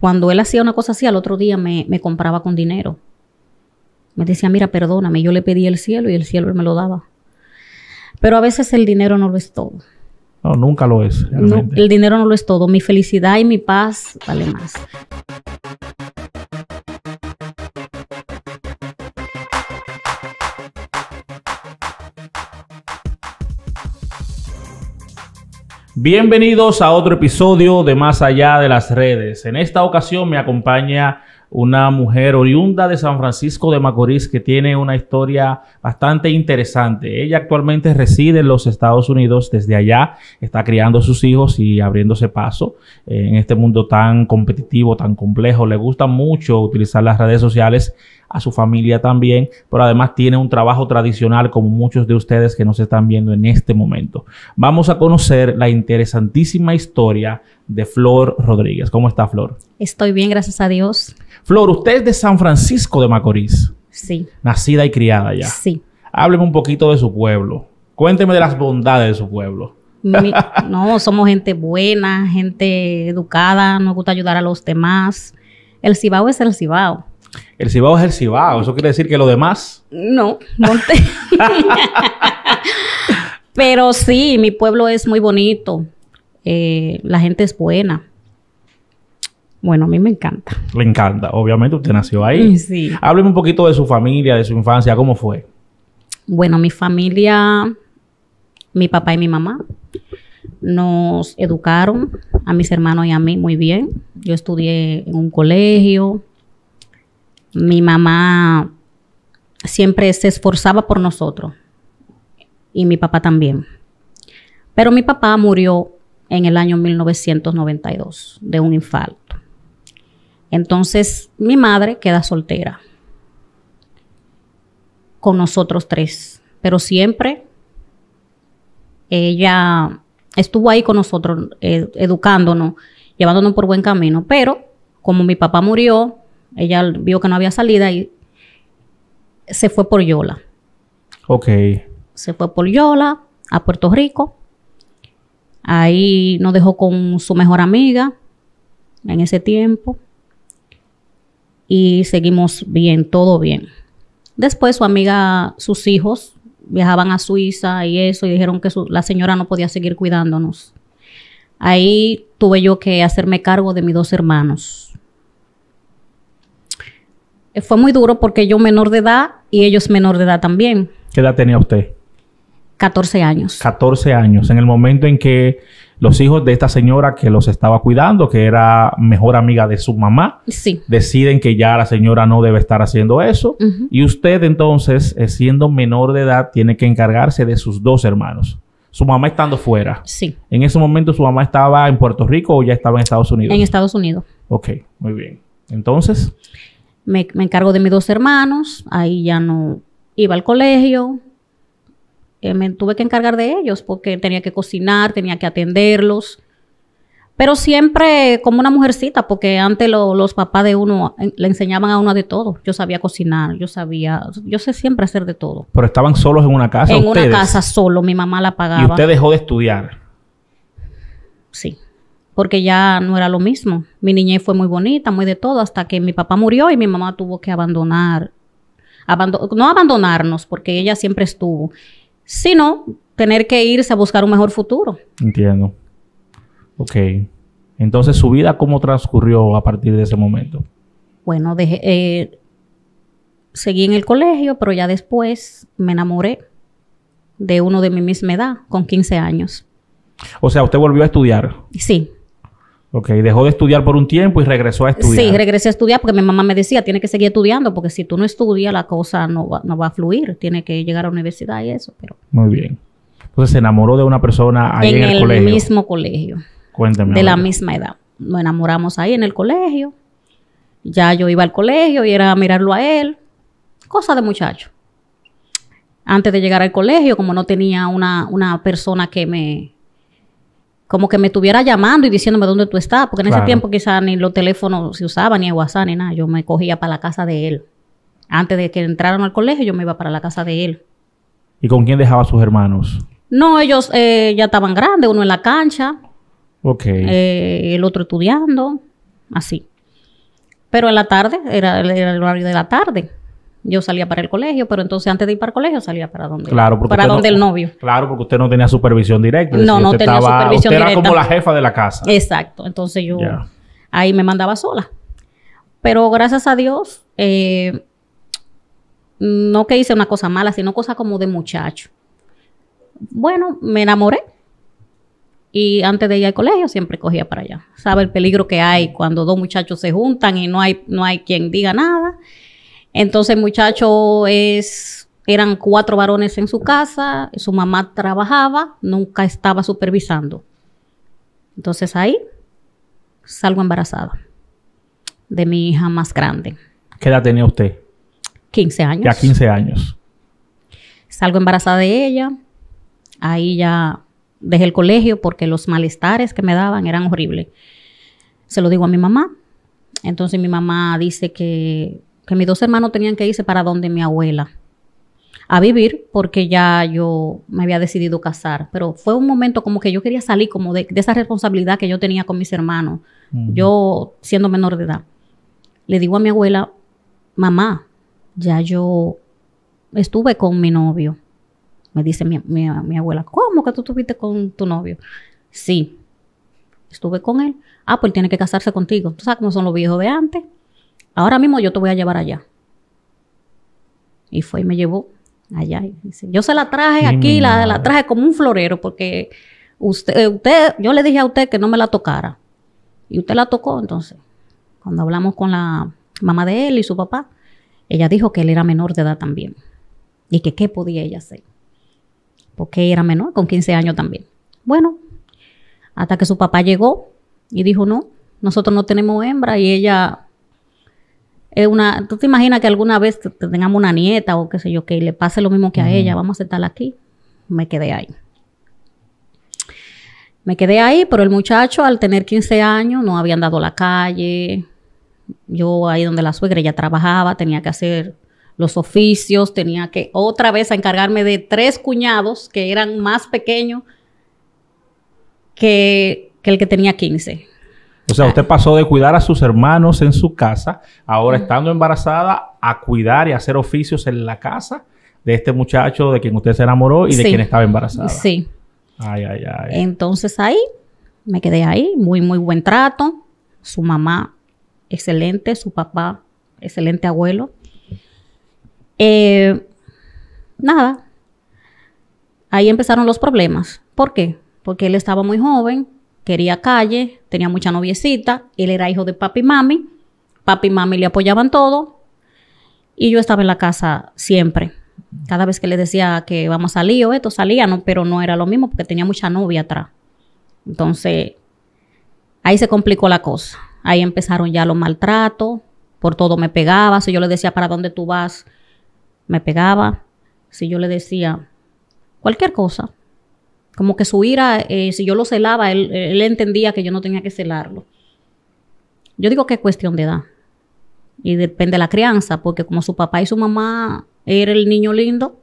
Cuando él hacía una cosa así, al otro día me, compraba con dinero. Me decía, mira, perdóname, yo le pedí el cielo y el cielo me lo daba. Pero a veces el dinero no lo es todo. No, nunca lo es. el dinero no lo es todo. Mi felicidad y mi paz vale más. Bienvenidos a otro episodio de Más allá de las redes. En esta ocasión me acompaña una mujer oriunda de San Francisco de Macorís que tiene una historia bastante interesante. Ella actualmente reside en los Estados Unidos desde allá, está criando a sus hijos y abriéndose paso en este mundo tan competitivo, tan complejo. Le gusta mucho utilizar las redes sociales a su familia también, pero además tiene un trabajo tradicional como muchos de ustedes que nos están viendo en este momento. Vamos a conocer la interesantísima historia de Flor Rodríguez. ¿Cómo está Flor? Estoy bien, gracias a Dios. Flor, usted es de San Francisco de Macorís. Sí. Nacida y criada ya. Sí. Hábleme un poquito de su pueblo. Cuénteme de las bondades de su pueblo. no, somos gente buena, gente educada, nos gusta ayudar a los demás. El Cibao es el Cibao. El cibao es el cibao. Eso quiere decir que lo demás. No, Pero sí, mi pueblo es muy bonito. Eh, la gente es buena. Bueno, a mí me encanta. Le encanta. Obviamente usted nació ahí. Mm, sí. Hábleme un poquito de su familia, de su infancia. ¿Cómo fue? Bueno, mi familia, mi papá y mi mamá nos educaron a mis hermanos y a mí muy bien. Yo estudié en un colegio mi mamá siempre se esforzaba por nosotros y mi papá también. Pero mi papá murió en el año 1992 de un infarto. Entonces mi madre queda soltera con nosotros tres, pero siempre ella estuvo ahí con nosotros, eh, educándonos, llevándonos por buen camino, pero como mi papá murió, ella vio que no había salida y se fue por Yola. Ok. Se fue por Yola a Puerto Rico. Ahí nos dejó con su mejor amiga en ese tiempo. Y seguimos bien, todo bien. Después su amiga, sus hijos viajaban a Suiza y eso, y dijeron que la señora no podía seguir cuidándonos. Ahí tuve yo que hacerme cargo de mis dos hermanos eh, fue muy duro porque yo menor de edad y ellos menor de edad también. ¿Qué edad tenía usted? 14 años. 14 años. En el momento en que los hijos de esta señora que los estaba cuidando, que era mejor amiga de su mamá, deciden que ya la señora no debe estar haciendo eso. Y usted entonces, eh, siendo menor de edad, tiene que encargarse de sus dos hermanos. Su mamá estando fuera. Sí. En ese momento su mamá estaba en Puerto Rico o ya estaba en Estados Unidos. En Estados Unidos. Ok, muy bien. Entonces me, encargo de mis dos hermanos, ahí ya no iba al colegio, eh, me tuve que encargar de ellos porque tenía que cocinar, tenía que atenderlos, pero siempre como una mujercita, porque antes los papás de uno eh, le enseñaban a uno de todo. Yo sabía cocinar, yo sabía, yo sé siempre hacer de todo. Pero estaban solos en una casa. En una casa solo, mi mamá la pagaba. Y usted dejó de estudiar. Sí porque ya no era lo mismo. Mi niñez fue muy bonita, muy de todo, hasta que mi papá murió y mi mamá tuvo que abandonar, no abandonarnos, porque ella siempre estuvo, sino tener que irse a buscar un mejor futuro. Entiendo. Ok. Entonces, ¿su vida cómo transcurrió a partir de ese momento? Bueno, dejé, eh, seguí en el colegio, pero ya después me enamoré de uno de mi misma edad, con 15 años. O sea, usted volvió a estudiar. Sí. Ok, dejó de estudiar por un tiempo y regresó a estudiar. Sí, regresé a estudiar porque mi mamá me decía, tiene que seguir estudiando porque si tú no estudias la cosa no va, a fluir, tiene que llegar a la universidad y eso. Muy bien. Entonces se enamoró de una persona ahí en, el, colegio. En el mismo colegio. Cuéntame. De la misma edad. Nos enamoramos ahí en el colegio. Ya yo iba al colegio y era mirarlo a él. Cosa de muchacho. Antes de llegar al colegio, como no tenía una persona que me como que me estuviera llamando y diciéndome dónde tú estás, porque en ese tiempo quizás ni los teléfonos se usaban, ni el WhatsApp, ni nada. Yo me cogía para la casa de él. Antes de que entraran al colegio, yo me iba para la casa de él. ¿Y con quién dejaba a sus hermanos? No, ellos eh, ya estaban grandes, uno en la cancha, eh, el otro estudiando, así. Pero en la tarde, era el horario de la tarde yo salía para el colegio, pero entonces antes de ir para el colegio salía para donde claro, para donde el novio. Claro, porque usted no tenía supervisión directa. No, no tenía supervisión directa. Usted era como la jefa de la casa. Exacto, entonces yo ahí me mandaba sola. Pero gracias a Dios, eh, no que hice una cosa mala, sino cosa como de muchacho. Bueno, me enamoré. Y antes de ir al colegio siempre cogía para allá. Sabe el peligro que hay cuando dos muchachos se juntan y no hay, no hay quien diga nada entonces, muchacho es, eran cuatro varones en su casa, su mamá trabajaba, nunca estaba supervisando. Entonces ahí salgo embarazada de mi hija más grande. ¿Qué edad tenía usted? 15 años. Ya 15 años. Salgo embarazada de ella. Ahí ya dejé el colegio porque los malestares que me daban eran horribles. Se lo digo a mi mamá. Entonces mi mamá dice que que mis dos hermanos tenían que irse para donde mi abuela a vivir porque ya yo me había decidido casar. Pero fue un momento como que yo quería salir como de, esa responsabilidad que yo tenía con mis hermanos, yo siendo menor de edad. Le digo a mi abuela, mamá, ya yo estuve con mi novio. Me dice mi, mi abuela, ¿cómo que tú estuviste con tu novio? Sí, estuve con él. Ah, pues él tiene que casarse contigo. Tú sabes cómo son los viejos de antes ahora mismo yo te voy a llevar allá. Y fue y me llevó allá. dice, yo se la traje aquí, la, la, traje como un florero, porque usted, eh, usted, yo le dije a usted que no me la tocara. Y usted la tocó, entonces, cuando hablamos con la mamá de él y su papá, ella dijo que él era menor de edad también. Y que qué podía ella hacer. Porque era menor, con 15 años también. Bueno, hasta que su papá llegó y dijo, no, nosotros no tenemos hembra y ella una, tú te imaginas que alguna vez tengamos una nieta o qué sé yo, que le pase lo mismo que a ella, vamos a estar aquí. Me quedé ahí. Me quedé ahí, pero el muchacho al tener 15 años no había andado a la calle. Yo ahí donde la suegra ya trabajaba, tenía que hacer los oficios, tenía que otra vez encargarme de tres cuñados que eran más pequeños que, que el que tenía 15. O sea, usted pasó de cuidar a sus hermanos en su casa, ahora estando embarazada, a cuidar y hacer oficios en la casa de este muchacho de quien usted se enamoró y de quien estaba embarazada. Sí. Ay, ay, ay. Entonces ahí me quedé ahí, muy, muy buen trato. Su mamá, excelente, su papá, excelente abuelo. Eh, nada, ahí empezaron los problemas. ¿Por qué? Porque él estaba muy joven, quería calle, tenía mucha noviecita, él era hijo de papi y mami, papi y mami le apoyaban todo y yo estaba en la casa siempre. Cada vez que le decía que vamos a salir o esto, salía, no, pero no era lo mismo porque tenía mucha novia atrás. Entonces, ahí se complicó la cosa. Ahí empezaron ya los maltratos, por todo me pegaba, si yo le decía para dónde tú vas, me pegaba, si yo le decía cualquier cosa, como que su ira, eh, si yo lo celaba, él, él, entendía que yo no tenía que celarlo. Yo digo que es cuestión de edad. Y depende de la crianza, porque como su papá y su mamá era el niño lindo,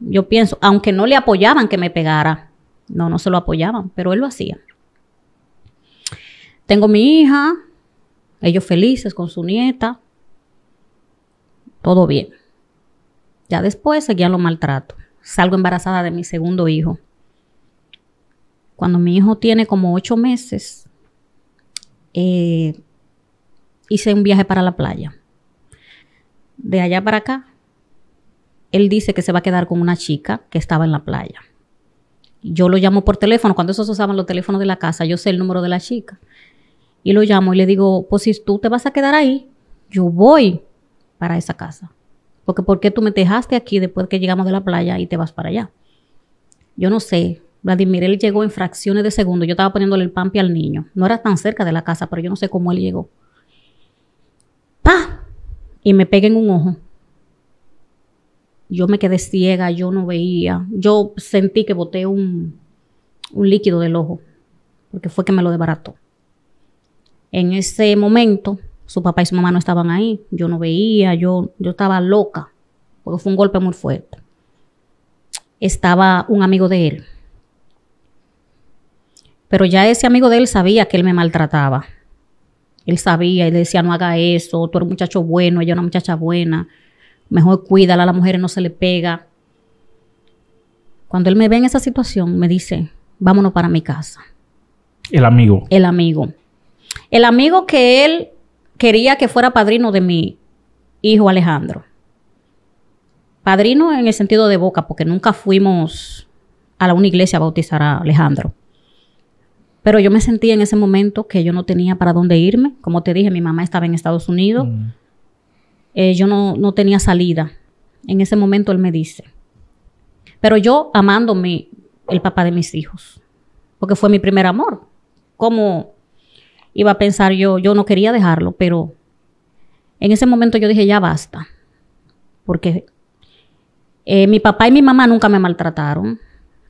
yo pienso, aunque no le apoyaban que me pegara, no, no se lo apoyaban, pero él lo hacía. Tengo mi hija, ellos felices con su nieta, todo bien. Ya después seguían los maltratos. Salgo embarazada de mi segundo hijo. Cuando mi hijo tiene como ocho meses, eh, hice un viaje para la playa. De allá para acá, él dice que se va a quedar con una chica que estaba en la playa. Yo lo llamo por teléfono, cuando esos usaban los teléfonos de la casa, yo sé el número de la chica. Y lo llamo y le digo, pues si tú te vas a quedar ahí, yo voy para esa casa. Porque ¿por qué tú me dejaste aquí después que llegamos de la playa y te vas para allá? Yo no sé, Vladimir, él llegó en fracciones de segundo. Yo estaba poniéndole el pampi al niño. No era tan cerca de la casa, pero yo no sé cómo él llegó. ¡Pa! Y me pegué en un ojo. Yo me quedé ciega, yo no veía. Yo sentí que boté un, un líquido del ojo, porque fue que me lo desbarató. En ese momento, su papá y su mamá no estaban ahí. Yo no veía, yo, yo estaba loca, porque fue un golpe muy fuerte. Estaba un amigo de él pero ya ese amigo de él sabía que él me maltrataba. Él sabía, y decía, no haga eso, tú eres un muchacho bueno, ella es una muchacha buena, mejor cuídala, a las mujeres no se le pega. Cuando él me ve en esa situación, me dice, vámonos para mi casa. El amigo. El amigo. El amigo que él quería que fuera padrino de mi hijo Alejandro. Padrino en el sentido de boca, porque nunca fuimos a la una iglesia a bautizar a Alejandro. Pero yo me sentía en ese momento que yo no tenía para dónde irme. Como te dije, mi mamá estaba en Estados Unidos. Mm. Eh, yo no, no tenía salida. En ese momento él me dice. Pero yo amándome el papá de mis hijos. Porque fue mi primer amor. ¿Cómo iba a pensar yo? Yo no quería dejarlo, pero en ese momento yo dije, ya basta. Porque eh, mi papá y mi mamá nunca me maltrataron.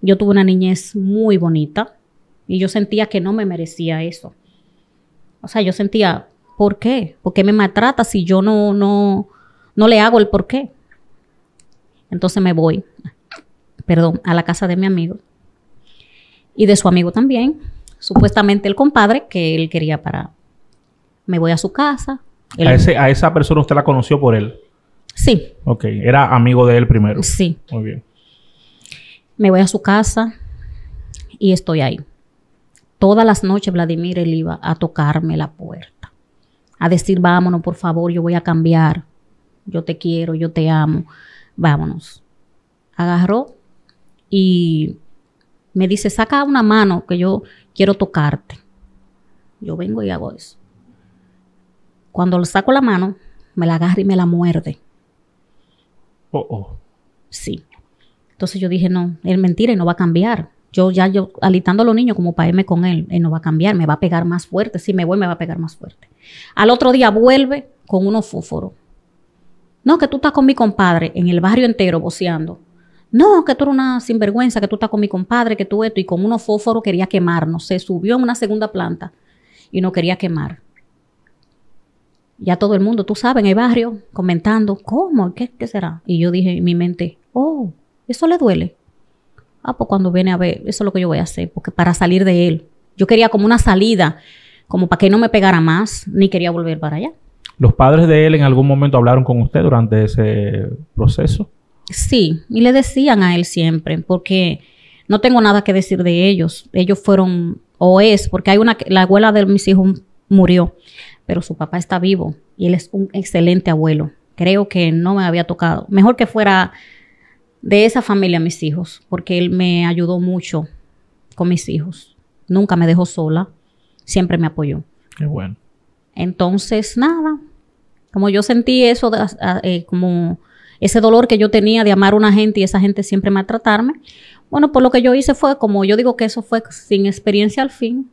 Yo tuve una niñez muy bonita. Y yo sentía que no me merecía eso. O sea, yo sentía, ¿por qué? ¿Por qué me maltrata si yo no, no, no le hago el por qué? Entonces me voy, perdón, a la casa de mi amigo y de su amigo también, supuestamente el compadre que él quería para... Me voy a su casa. A, a esa persona usted la conoció por él. Sí. Ok, era amigo de él primero. Sí. Muy bien. Me voy a su casa y estoy ahí. Todas las noches Vladimir él iba a tocarme la puerta, a decir, vámonos, por favor, yo voy a cambiar, yo te quiero, yo te amo, vámonos. Agarró y me dice, saca una mano que yo quiero tocarte. Yo vengo y hago eso. Cuando le saco la mano, me la agarra y me la muerde. Oh, oh. Sí. Entonces yo dije, no, es mentira y no va a cambiar yo ya alitando a los niños como para irme con él, él no va a cambiar, me va a pegar más fuerte, si me voy me va a pegar más fuerte. Al otro día vuelve con unos fósforos. No, que tú estás con mi compadre en el barrio entero boceando. No, que tú eres una sinvergüenza, que tú estás con mi compadre, que tú esto, y con unos fósforos quería quemarnos. Se subió en una segunda planta y no quería quemar. Ya todo el mundo, tú sabes, en el barrio, comentando, ¿cómo? ¿Qué, qué será? Y yo dije en mi mente, oh, eso le duele. Ah, pues cuando viene a ver, eso es lo que yo voy a hacer, porque para salir de él. Yo quería como una salida, como para que no me pegara más, ni quería volver para allá. ¿Los padres de él en algún momento hablaron con usted durante ese proceso? Sí, y le decían a él siempre, porque no tengo nada que decir de ellos. Ellos fueron, o es, porque hay una, la abuela de mis hijos murió, pero su papá está vivo y él es un excelente abuelo. Creo que no me había tocado. Mejor que fuera de esa familia a mis hijos, porque él me ayudó mucho con mis hijos. Nunca me dejó sola, siempre me apoyó. Qué bueno. Entonces, nada, como yo sentí eso, ah, ah, eh, como ese dolor que yo tenía de amar a una gente y esa gente siempre maltratarme, bueno, pues lo que yo hice fue, como yo digo que eso fue sin experiencia al fin,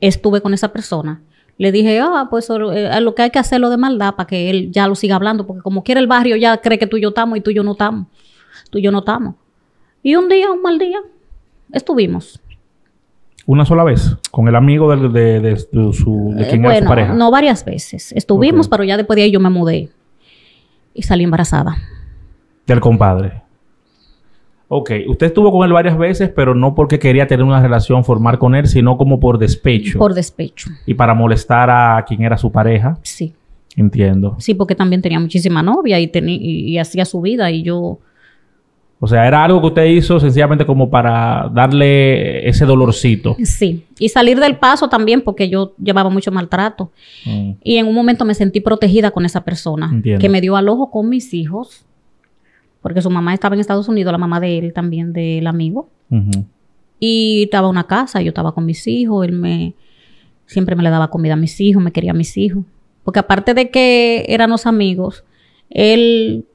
estuve con esa persona. Le dije, ah, pues eh, lo que hay que hacerlo de maldad para que él ya lo siga hablando, porque como quiere el barrio ya cree que tú y yo estamos y tú y yo no estamos y yo notamos Y un día, un mal día, estuvimos. ¿Una sola vez? ¿Con el amigo de, su, eh, quien era su pareja? No, varias veces. Estuvimos, pero ya después de ahí yo me mudé. Y salí embarazada. ¿Del compadre? Ok, usted estuvo con él varias veces, pero no porque quería tener una relación formal con él, sino como por despecho. Por despecho. Y para molestar a quien era su pareja. Sí. Entiendo. Sí, porque también tenía muchísima novia y, y hacía su vida y yo o sea, era algo que usted hizo sencillamente como para darle ese dolorcito. Sí, y salir del paso también porque yo llevaba mucho maltrato. Mm. Y en un momento me sentí protegida con esa persona que me dio al ojo con mis hijos, porque su mamá estaba en Estados Unidos, la mamá de él también, del amigo. Y estaba en una casa, yo estaba con mis hijos, él me siempre me le daba comida a mis hijos, me quería a mis hijos. Porque aparte de que eran amigos, él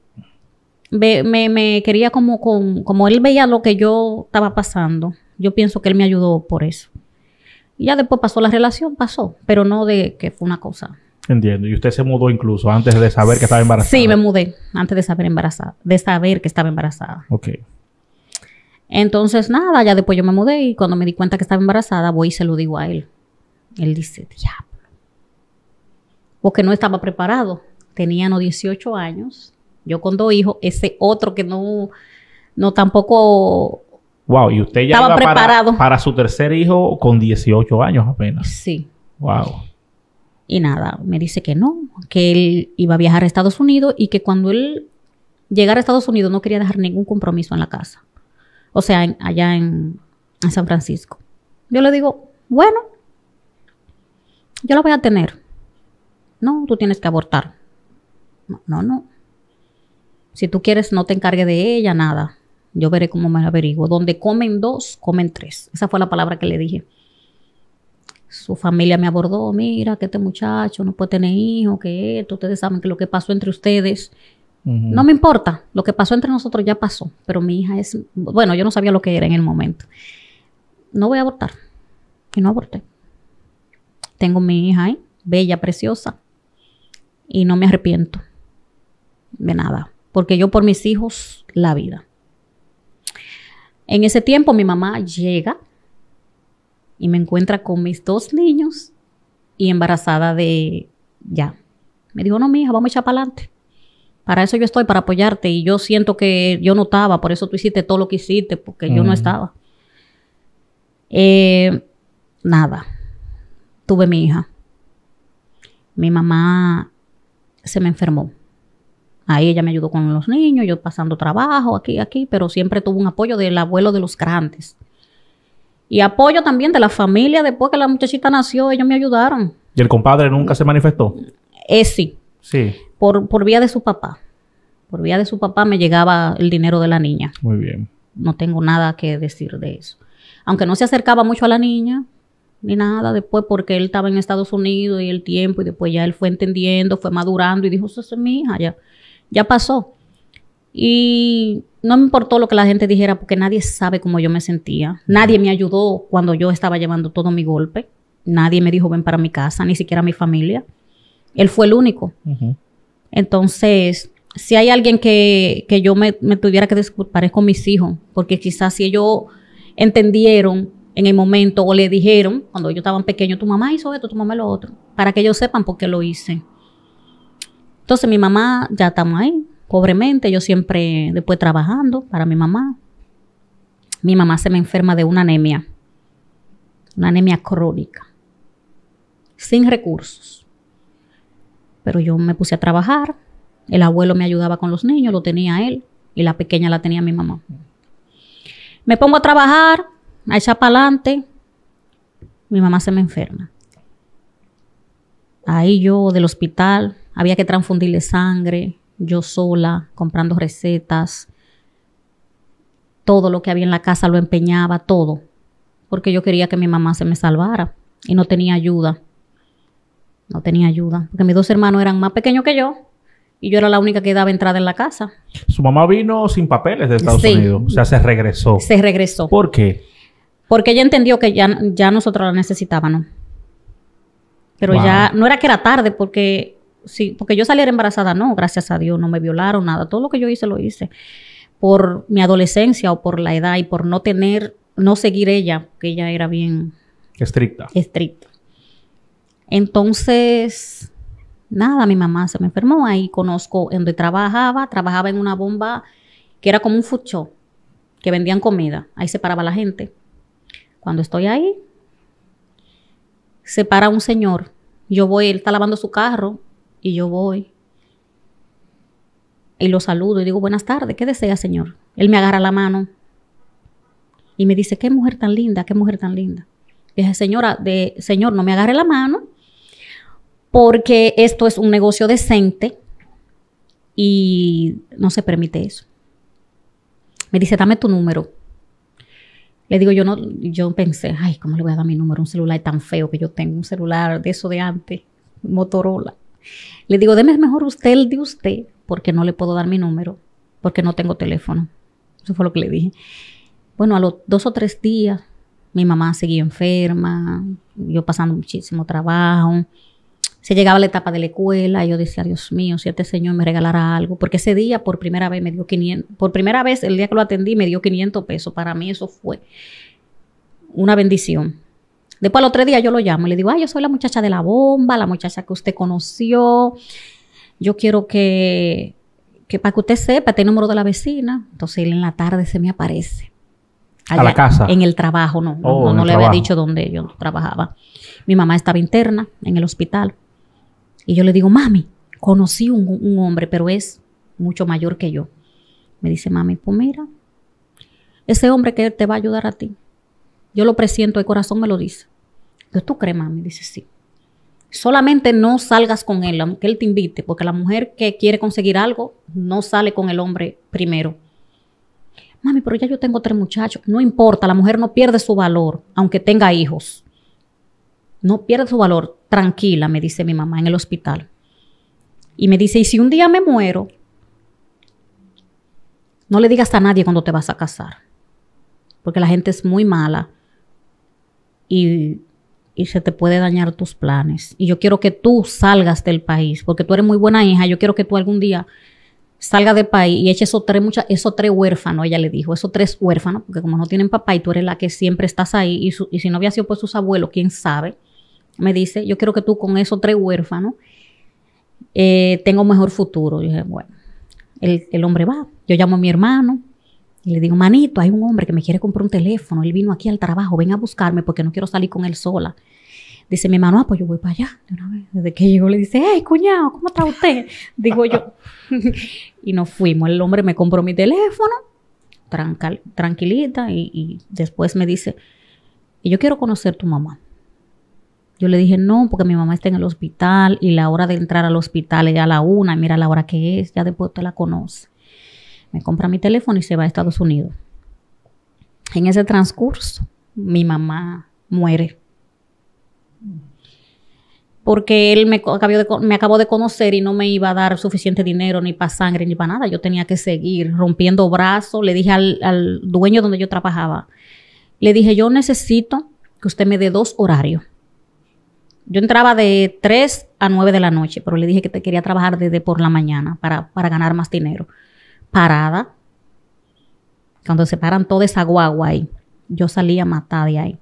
me, quería como con, como él veía lo que yo estaba pasando, yo pienso que él me ayudó por eso. Y ya después pasó la relación, pasó, pero no de que fue una cosa. Entiendo. Y usted se mudó incluso antes de saber que estaba embarazada. Sí, me mudé antes de saber embarazada, de saber que estaba embarazada. Ok. Entonces, nada, ya después yo me mudé y cuando me di cuenta que estaba embarazada, voy y se lo digo a él. Él dice, diablo. Porque no estaba preparado. Tenía no 18 años yo con dos hijos, ese otro que no, no tampoco... Wow, y usted ya estaba preparado. Para, su tercer hijo con 18 años apenas. Sí. Wow. Y nada, me dice que no, que él iba a viajar a Estados Unidos y que cuando él llegara a Estados Unidos no quería dejar ningún compromiso en la casa. O sea, allá en, en, San Francisco. Yo le digo, bueno, yo lo voy a tener. No, tú tienes que abortar. No, no, no. Si tú quieres, no te encargue de ella, nada. Yo veré cómo me la averiguo. Donde comen dos, comen tres. Esa fue la palabra que le dije. Su familia me abordó, mira, que este muchacho no puede tener hijo. que esto, ustedes saben que lo que pasó entre ustedes, no me importa, lo que pasó entre nosotros ya pasó, pero mi hija es, bueno, yo no sabía lo que era en el momento. No voy a abortar. Y no aborté. Tengo mi hija ahí, bella, preciosa, y no me arrepiento de nada porque yo por mis hijos la vida. En ese tiempo mi mamá llega y me encuentra con mis dos niños y embarazada de ya. Me dijo, no, hija vamos a echar para adelante. Para eso yo estoy, para apoyarte. Y yo siento que yo no estaba, por eso tú hiciste todo lo que hiciste, porque yo no estaba. Eh, nada. Tuve mi hija. Mi mamá se me enfermó. Ahí ella me ayudó con los niños, yo pasando trabajo aquí, aquí, pero siempre tuvo un apoyo del abuelo de los grandes. Y apoyo también de la familia. Después que la muchachita nació, ellos me ayudaron. ¿Y el compadre nunca se manifestó? Eh, sí. Sí. Por, por vía de su papá. Por vía de su papá me llegaba el dinero de la niña. Muy bien. No tengo nada que decir de eso. Aunque no se acercaba mucho a la niña, ni nada después, porque él estaba en Estados Unidos y el tiempo, y después ya él fue entendiendo, fue madurando y dijo, eso es mi hija ya ya pasó. Y no me importó lo que la gente dijera porque nadie sabe cómo yo me sentía. Nadie me ayudó cuando yo estaba llevando todo mi golpe. Nadie me dijo ven para mi casa, ni siquiera mi familia. Él fue el único. Entonces, si hay alguien que, yo me, tuviera que disculpar es con mis hijos, porque quizás si ellos entendieron en el momento o le dijeron, cuando ellos estaban pequeños, tu mamá hizo esto, tu mamá lo otro, para que ellos sepan por qué lo hice. Entonces mi mamá ya estamos ahí, pobremente, yo siempre después trabajando para mi mamá. Mi mamá se me enferma de una anemia, una anemia crónica, sin recursos. Pero yo me puse a trabajar, el abuelo me ayudaba con los niños, lo tenía él, y la pequeña la tenía mi mamá. Me pongo a trabajar, a echar para adelante, mi mamá se me enferma. Ahí yo del hospital había que transfundirle sangre, yo sola, comprando recetas. Todo lo que había en la casa lo empeñaba, todo. Porque yo quería que mi mamá se me salvara. Y no tenía ayuda. No tenía ayuda. Porque mis dos hermanos eran más pequeños que yo. Y yo era la única que daba entrada en la casa. Su mamá vino sin papeles de Estados Unidos. O sea, se regresó. Se regresó. ¿Por qué? Porque ella entendió que ya, ya nosotros la necesitábamos. Pero ya no era que era tarde, porque sí, porque yo saliera embarazada, no, gracias a Dios, no me violaron, nada. Todo lo que yo hice lo hice por mi adolescencia o por la edad y por no tener, no seguir ella, que ella era bien estricta. Estricta. Entonces, nada, mi mamá se me enfermó, ahí conozco donde trabajaba, trabajaba en una bomba que era como un fuchó, que vendían comida, ahí se paraba la gente. Cuando estoy ahí, se para un señor, yo voy, él está lavando su carro, y yo voy y lo saludo y digo, buenas tardes, ¿qué desea, señor? Él me agarra la mano y me dice, qué mujer tan linda, qué mujer tan linda. Y dije, señora, de, señor, no me agarre la mano porque esto es un negocio decente y no se permite eso. Me dice, dame tu número. Le digo, yo no, yo pensé, ay, ¿cómo le voy a dar mi número? Un celular tan feo que yo tengo, un celular de eso de antes, Motorola. Le digo, deme mejor usted el de usted, porque no le puedo dar mi número, porque no tengo teléfono. Eso fue lo que le dije. Bueno, a los dos o tres días, mi mamá seguía enferma, yo pasando muchísimo trabajo. Se llegaba la etapa de la escuela y yo decía, Dios mío, si este señor me regalara algo, porque ese día por primera vez me dio 500, por primera vez el día que lo atendí me dio 500 pesos, para mí eso fue una bendición. Después, al otro día, yo lo llamo y le digo, ay, yo soy la muchacha de la bomba, la muchacha que usted conoció. Yo quiero que, que para que usted sepa, este número de la vecina. Entonces, él en la tarde se me aparece. ¿A la casa? En el trabajo, no. no, oh, le había dicho dónde yo trabajaba. Mi mamá estaba interna en el hospital. Y yo le digo, mami, conocí un, un hombre, pero es mucho mayor que yo. Me dice, mami, pues mira, ese hombre que te va a ayudar a ti yo lo presiento, el corazón me lo dice. Yo, ¿tú crees, mami? Dice, sí. Solamente no salgas con él, aunque él te invite, porque la mujer que quiere conseguir algo no sale con el hombre primero. Mami, pero ya yo tengo tres muchachos. No importa, la mujer no pierde su valor, aunque tenga hijos. No pierde su valor. Tranquila, me dice mi mamá en el hospital. Y me dice, y si un día me muero, no le digas a nadie cuando te vas a casar, porque la gente es muy mala y, se te puede dañar tus planes. Y yo quiero que tú salgas del país, porque tú eres muy buena hija, yo quiero que tú algún día salgas del país y eches esos tres, mucha, esos tres huérfanos, ella le dijo, esos tres huérfanos, porque como no tienen papá y tú eres la que siempre estás ahí, y, si no había sido por sus abuelos, quién sabe, me dice, yo quiero que tú con esos tres huérfanos eh, un mejor futuro. Yo dije, bueno, el, el hombre va, yo llamo a mi hermano, y le digo, manito, hay un hombre que me quiere comprar un teléfono, él vino aquí al trabajo, ven a buscarme porque no quiero salir con él sola. Dice mi hermano, ah, pues yo voy para allá. De una vez, desde que llegó le dice, hey, cuñado, ¿cómo está usted? Digo yo. y nos fuimos. El hombre me compró mi teléfono, tranquilita, y, después me dice, y yo quiero conocer tu mamá. Yo le dije, no, porque mi mamá está en el hospital y la hora de entrar al hospital es a la una, mira la hora que es, ya después te la conoce me compra mi teléfono y se va a Estados Unidos. En ese transcurso, mi mamá muere. Porque él me acabó, de, me de conocer y no me iba a dar suficiente dinero ni para sangre ni para nada. Yo tenía que seguir rompiendo brazos. Le dije al, al dueño donde yo trabajaba, le dije, yo necesito que usted me dé dos horarios. Yo entraba de 3 a 9 de la noche, pero le dije que quería trabajar desde por la mañana para, para ganar más dinero parada, cuando se paran toda esa guagua ahí, yo salía matada de ahí.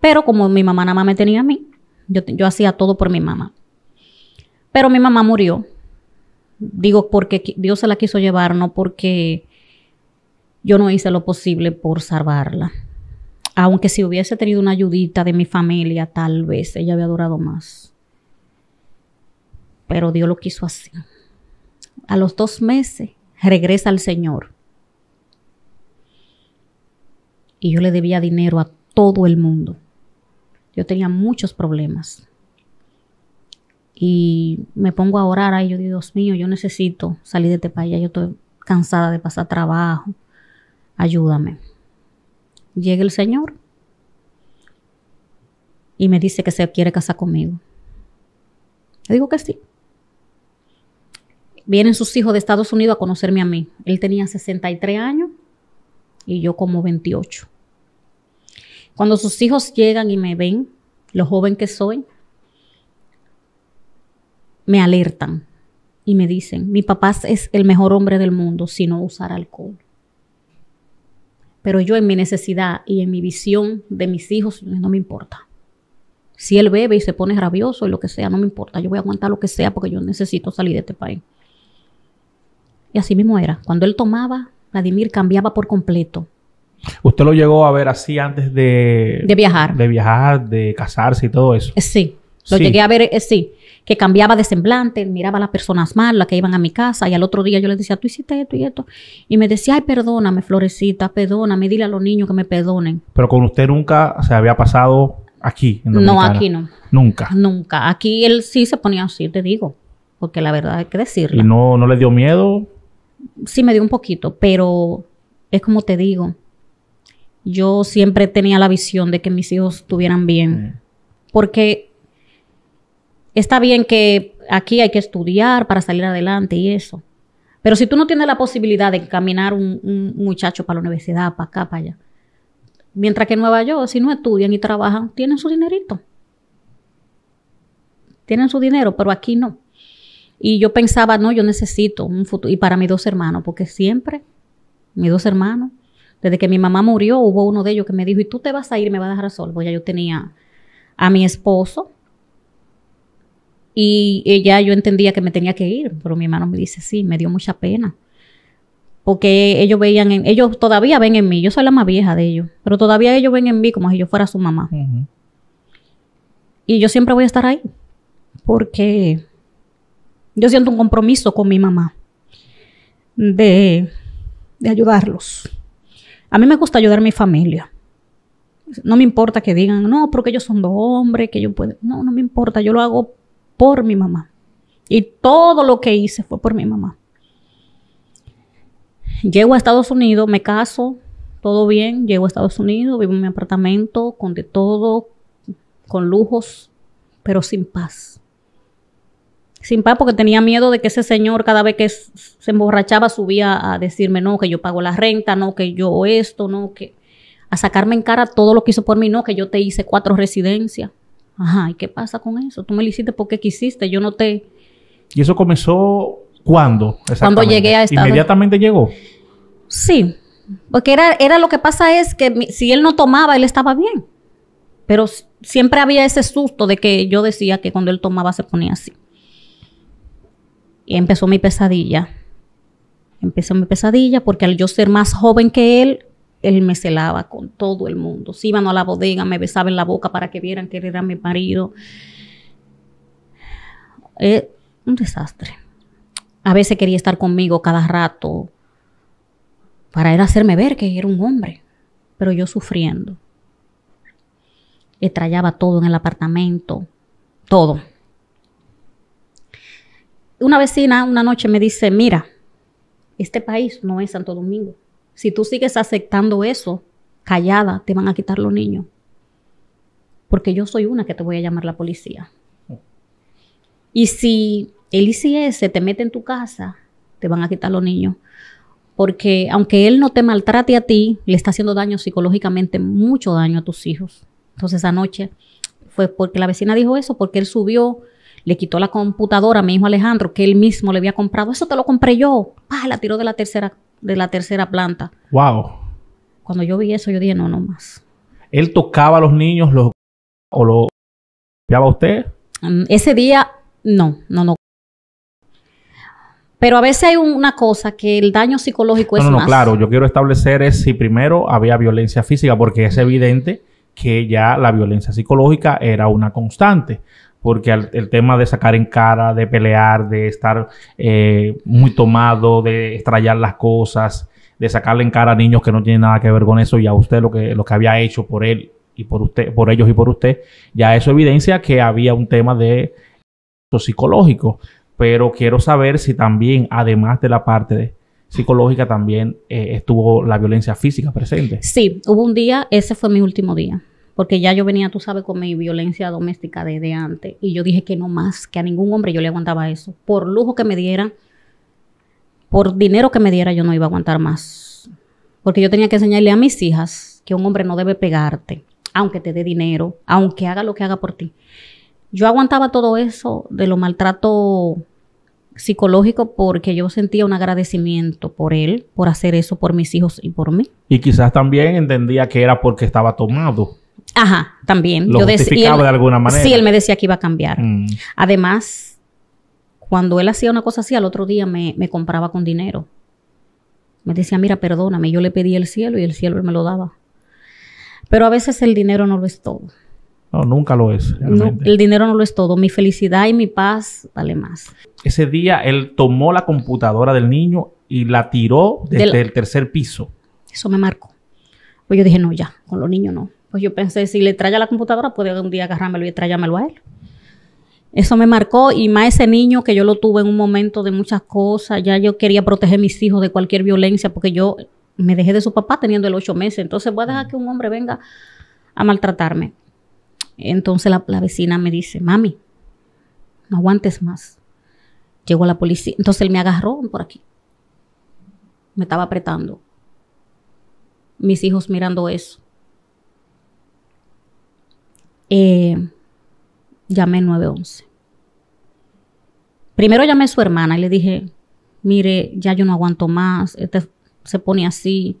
Pero como mi mamá nada más me tenía a mí, yo, yo hacía todo por mi mamá. Pero mi mamá murió. Digo, porque Dios se la quiso llevar, no porque yo no hice lo posible por salvarla. Aunque si hubiese tenido una ayudita de mi familia, tal vez ella había durado más. Pero Dios lo quiso así. A los dos meses regresa al Señor. Y yo le debía dinero a todo el mundo. Yo tenía muchos problemas. Y me pongo a orar, ay, yo Dios mío, yo necesito salir de este país, yo estoy cansada de pasar trabajo, ayúdame. Llega el Señor y me dice que se quiere casar conmigo. Le digo que sí vienen sus hijos de Estados Unidos a conocerme a mí. Él tenía 63 años y yo como 28. Cuando sus hijos llegan y me ven, lo joven que soy, me alertan y me dicen, mi papá es el mejor hombre del mundo si no usar alcohol. Pero yo en mi necesidad y en mi visión de mis hijos no me importa. Si él bebe y se pone rabioso y lo que sea, no me importa. Yo voy a aguantar lo que sea porque yo necesito salir de este país. Y así mismo era. Cuando él tomaba, Vladimir cambiaba por completo. ¿Usted lo llegó a ver así antes de... De viajar. De viajar, de casarse y todo eso. Eh, sí. Lo llegué a ver, así. Eh, sí. Que cambiaba de semblante, miraba a las personas malas que iban a mi casa. Y al otro día yo le decía, tú hiciste esto y esto. Y me decía, ay, perdóname, Florecita, perdóname. Dile a los niños que me perdonen. Pero con usted nunca se había pasado aquí, No, aquí no. Nunca. Nunca. Aquí él sí se ponía así, te digo. Porque la verdad hay que decirlo. ¿Y no, no le dio miedo? sí me dio un poquito, pero es como te digo, yo siempre tenía la visión de que mis hijos estuvieran bien, porque está bien que aquí hay que estudiar para salir adelante y eso, pero si tú no tienes la posibilidad de encaminar un, un muchacho para la universidad, para acá, para allá, mientras que en Nueva York, si no estudian y trabajan, tienen su dinerito. Tienen su dinero, pero aquí no. Y yo pensaba, no, yo necesito un futuro. Y para mis dos hermanos, porque siempre, mis dos hermanos, desde que mi mamá murió, hubo uno de ellos que me dijo, ¿y tú te vas a ir? ¿Me vas a dejar solo? Pues ya yo tenía a mi esposo. Y ella, yo entendía que me tenía que ir, pero mi hermano me dice, sí, me dio mucha pena. Porque ellos veían, en, ellos todavía ven en mí, yo soy la más vieja de ellos, pero todavía ellos ven en mí como si yo fuera su mamá. Y yo siempre voy a estar ahí, porque yo siento un compromiso con mi mamá de, de ayudarlos. A mí me gusta ayudar a mi familia. No me importa que digan, no, porque ellos son dos hombres, que yo puedo. No, no me importa, yo lo hago por mi mamá. Y todo lo que hice fue por mi mamá. Llego a Estados Unidos, me caso, todo bien, llego a Estados Unidos, vivo en mi apartamento, con de todo, con lujos, pero sin paz sin paz porque tenía miedo de que ese señor cada vez que se emborrachaba subía a decirme, no, que yo pago la renta, no, que yo esto, no, que a sacarme en cara todo lo que hizo por mí, no, que yo te hice cuatro residencias. Ajá, ¿y qué pasa con eso? Tú me lo hiciste porque quisiste, yo no te... ¿Y eso comenzó cuándo? Cuando llegué a estar ¿Inmediatamente llegó? Sí, porque era, era lo que pasa es que si él no tomaba, él estaba bien. Pero siempre había ese susto de que yo decía que cuando él tomaba se ponía así y empezó mi pesadilla. Empezó mi pesadilla porque al yo ser más joven que él, él me celaba con todo el mundo. Se iban a la bodega, me besaba en la boca para que vieran que era mi marido. Eh, un desastre. A veces quería estar conmigo cada rato para él hacerme ver que era un hombre, pero yo sufriendo. Le todo en el apartamento, todo una vecina una noche me dice, mira, este país no es Santo Domingo. Si tú sigues aceptando eso, callada, te van a quitar los niños. Porque yo soy una que te voy a llamar la policía. Y si el ICS te mete en tu casa, te van a quitar los niños. Porque aunque él no te maltrate a ti, le está haciendo daño psicológicamente, mucho daño a tus hijos. Entonces noche, fue porque la vecina dijo eso, porque él subió le quitó la computadora a mi hijo Alejandro, que él mismo le había comprado. Eso te lo compré yo. Ah, la tiró de la tercera, de la tercera planta. Wow. Cuando yo vi eso, yo dije, no, no más. ¿Él tocaba a los niños los, o lo golpeaba usted? Mm, ese día, no, no, no. Pero a veces hay una cosa que el daño psicológico es no, no, claro. Yo quiero establecer es si primero había violencia física, porque es evidente que ya la violencia psicológica era una constante porque el, tema de sacar en cara, de pelear, de estar eh, muy tomado, de estrellar las cosas, de sacarle en cara a niños que no tienen nada que ver con eso y a usted lo que, lo que había hecho por él y por usted, por ellos y por usted, ya eso evidencia que había un tema de psicológico. Pero quiero saber si también, además de la parte psicológica, también eh, estuvo la violencia física presente. Sí, hubo un día, ese fue mi último día porque ya yo venía, tú sabes, con mi violencia doméstica desde antes. Y yo dije que no más, que a ningún hombre yo le aguantaba eso. Por lujo que me diera, por dinero que me diera, yo no iba a aguantar más. Porque yo tenía que enseñarle a mis hijas que un hombre no debe pegarte, aunque te dé dinero, aunque haga lo que haga por ti. Yo aguantaba todo eso de lo maltrato psicológico porque yo sentía un agradecimiento por él, por hacer eso por mis hijos y por mí. Y quizás también entendía que era porque estaba tomado Ajá, también. Lo yo decía de alguna manera. Sí, él me decía que iba a cambiar. Mm. Además, cuando él hacía una cosa así, al otro día me, compraba con dinero. Me decía, mira, perdóname, yo le pedí el cielo y el cielo me lo daba. Pero a veces el dinero no lo es todo. No, nunca lo es. el dinero no lo es todo. Mi felicidad y mi paz vale más. Ese día él tomó la computadora del niño y la tiró desde el tercer piso. Eso me marcó. Pues yo dije, no, ya, con los niños no. Pues yo pensé, si le traía la computadora, puede un día agarrármelo y traérmelo a él. Eso me marcó y más ese niño que yo lo tuve en un momento de muchas cosas. Ya yo quería proteger a mis hijos de cualquier violencia porque yo me dejé de su papá teniendo el ocho meses. Entonces voy a dejar que un hombre venga a maltratarme. Entonces la, la vecina me dice, mami, no aguantes más. Llegó la policía. Entonces él me agarró por aquí. Me estaba apretando. Mis hijos mirando eso eh, llamé 911. Primero llamé a su hermana y le dije, mire, ya yo no aguanto más, este se pone así,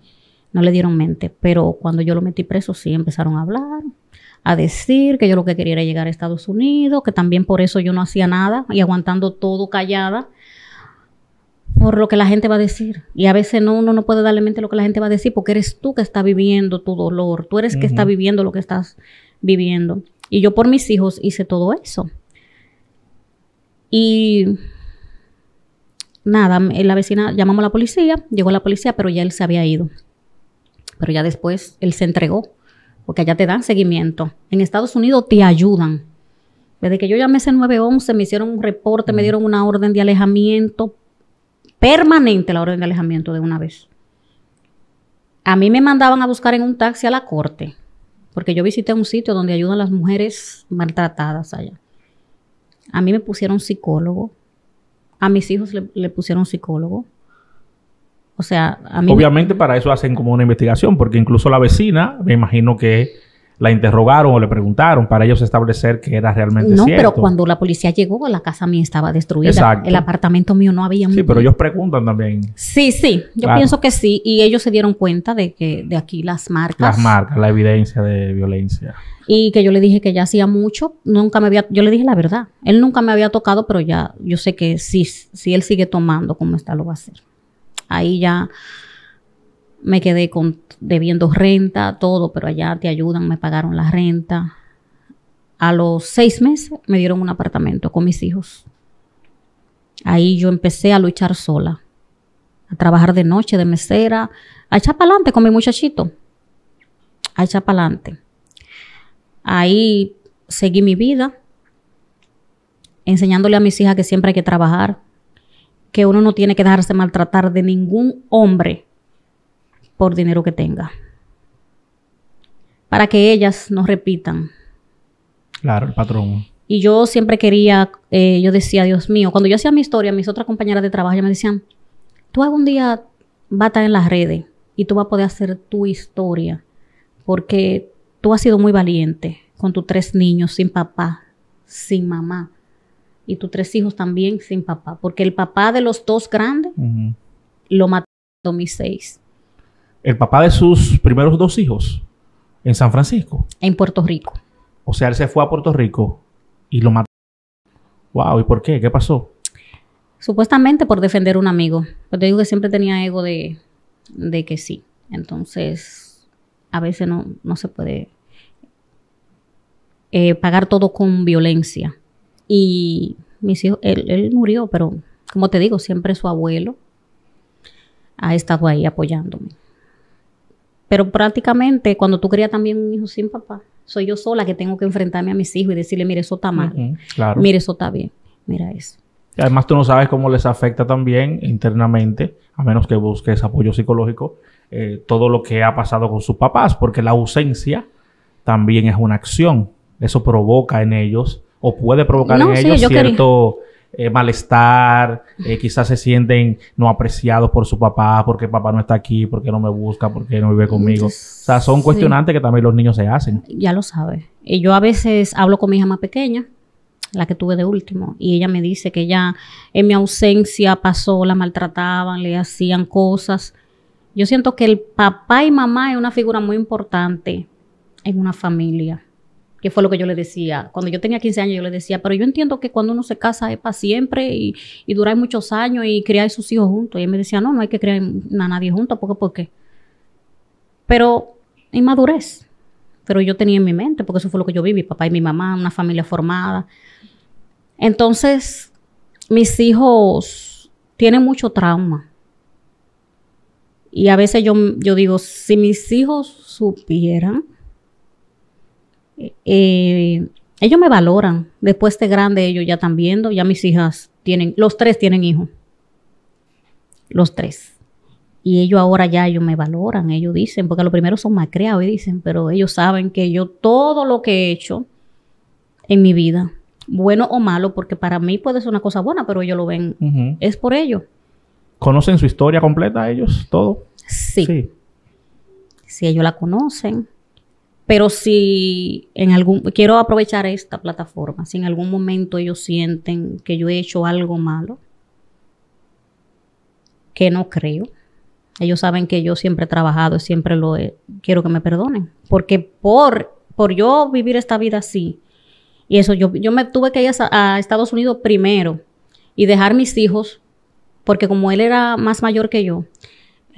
no le dieron mente, pero cuando yo lo metí preso sí empezaron a hablar, a decir que yo lo que quería era llegar a Estados Unidos, que también por eso yo no hacía nada y aguantando todo callada por lo que la gente va a decir. Y a veces no, uno no puede darle mente a lo que la gente va a decir porque eres tú que está viviendo tu dolor, tú eres que está viviendo lo que estás viviendo. Y yo por mis hijos hice todo eso. Y nada, la vecina llamamos a la policía, llegó la policía, pero ya él se había ido. Pero ya después él se entregó, porque allá te dan seguimiento. En Estados Unidos te ayudan. Desde que yo llamé ese 911, me hicieron un reporte, me dieron una orden de alejamiento, permanente la orden de alejamiento de una vez. A mí me mandaban a buscar en un taxi a la corte porque yo visité un sitio donde ayudan a las mujeres maltratadas allá. A mí me pusieron psicólogo. A mis hijos le, pusieron psicólogo. O sea, a mí Obviamente para eso hacen como una investigación, porque incluso la vecina, me imagino que la interrogaron o le preguntaron para ellos establecer que era realmente no, cierto. No, pero cuando la policía llegó, la casa mía estaba destruida. Exacto. El apartamento mío no había... Sí, pero ellos preguntan también. Sí, sí. Yo pienso que sí. Y ellos se dieron cuenta de que de aquí las marcas... Las marcas, la evidencia de violencia. Y que yo le dije que ya hacía mucho. Nunca me había... Yo le dije la verdad. Él nunca me había tocado, pero ya yo sé que si, si él sigue tomando como está, lo va a hacer. Ahí ya me quedé con, debiendo renta, todo, pero allá te ayudan, me pagaron la renta. A los seis meses me dieron un apartamento con mis hijos. Ahí yo empecé a luchar sola, a trabajar de noche, de mesera, a echar para adelante con mi muchachito, a echar para adelante. Ahí seguí mi vida, enseñándole a mis hijas que siempre hay que trabajar, que uno no tiene que dejarse maltratar de ningún hombre por dinero que tenga. Para que ellas no repitan. Claro, el patrón. Y yo siempre quería, eh, yo decía, Dios mío, cuando yo hacía mi historia, mis otras compañeras de trabajo me decían, tú algún día vas a estar en las redes y tú vas a poder hacer tu historia, porque tú has sido muy valiente con tus tres niños sin papá, sin mamá, y tus tres hijos también sin papá, porque el papá de los dos grandes lo mató en seis el papá de sus primeros dos hijos en San Francisco. En Puerto Rico. O sea, él se fue a Puerto Rico y lo mató. Wow, ¿y por qué? ¿Qué pasó? Supuestamente por defender a un amigo. Pero pues te digo que siempre tenía ego de, de que sí. Entonces, a veces no, no se puede eh, pagar todo con violencia. Y mis hijos, él, él murió, pero como te digo, siempre su abuelo ha estado ahí apoyándome. Pero prácticamente cuando tú crías también un hijo sin papá, soy yo sola que tengo que enfrentarme a mis hijos y decirle, mire, eso está mal. Mire, eso está bien. Mira eso. además tú no sabes cómo les afecta también internamente, a menos que busques apoyo psicológico, eh, todo lo que ha pasado con sus papás, porque la ausencia también es una acción. Eso provoca en ellos o puede provocar en ellos cierto... Eh, malestar, eh, quizás se sienten no apreciados por su papá, porque papá no está aquí, porque no me busca, porque no vive conmigo. O sea, son cuestionantes que también los niños se hacen. Ya lo sabes. Y yo a veces hablo con mi hija más pequeña, la que tuve de último, y ella me dice que ya en mi ausencia pasó, la maltrataban, le hacían cosas. Yo siento que el papá y mamá es una figura muy importante en una familia que fue lo que yo le decía. Cuando yo tenía 15 años, yo le decía, pero yo entiendo que cuando uno se casa es para siempre y, y durar muchos años y criar a sus hijos juntos. Y él me decía, no, no hay que criar a nadie juntos, qué? ¿por qué? Pero madurez. Pero yo tenía en mi mente, porque eso fue lo que yo vi, mi papá y mi mamá, una familia formada. Entonces, mis hijos tienen mucho trauma. Y a veces yo, yo digo, si mis hijos supieran eh, ellos me valoran. Después de grande ellos ya están viendo, ya mis hijas tienen, los tres tienen hijos. Los tres. Y ellos ahora ya ellos me valoran, ellos dicen, porque lo primero son macreados y dicen, pero ellos saben que yo todo lo que he hecho en mi vida, bueno o malo, porque para mí puede ser una cosa buena, pero ellos lo ven, es por ellos. ¿Conocen su historia completa ellos, todo? Sí. si ellos la conocen. Pero si en algún, quiero aprovechar esta plataforma, si en algún momento ellos sienten que yo he hecho algo malo, que no creo, ellos saben que yo siempre he trabajado, siempre lo he, quiero que me perdonen. Porque por, por yo vivir esta vida así, y eso, yo, yo me tuve que ir a, a Estados Unidos primero y dejar mis hijos, porque como él era más mayor que yo,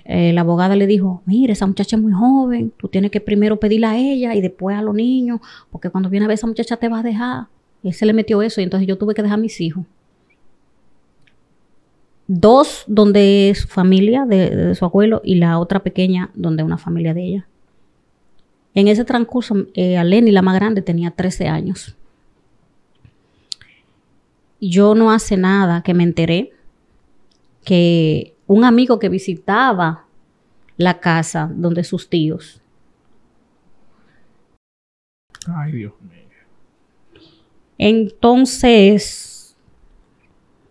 la abogada le dijo, mire, esa muchacha es muy joven, tú tienes que primero pedirla a ella y después a los niños, porque cuando viene a ver esa muchacha te vas a dejar. Y él se le metió eso y entonces yo tuve que dejar a mis hijos. Dos donde es familia, de, su abuelo, y la otra pequeña donde una familia de ella. En ese transcurso, eh, Aleni, la más grande, tenía 13 años. Yo no hace nada que me enteré que un amigo que visitaba la casa donde sus tíos. Ay, Dios mío. Entonces,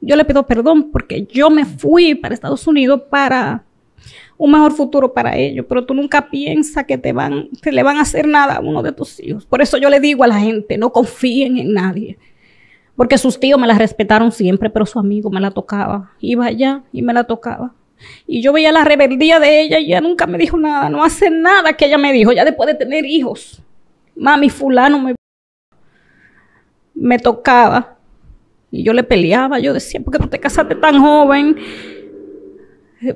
yo le pido perdón porque yo me fui para Estados Unidos para un mejor futuro para ellos, pero tú nunca piensas que te van, le van a hacer nada a uno de tus hijos. Por eso yo le digo a la gente, no confíen en nadie. Porque sus tíos me la respetaron siempre, pero su amigo me la tocaba. Iba allá y me la tocaba. Y yo veía la rebeldía de ella y ella nunca me dijo nada. No hace nada que ella me dijo, ya después de tener hijos. Mami, fulano me, me tocaba. Y yo le peleaba, yo decía, ¿por qué tú te casaste tan joven?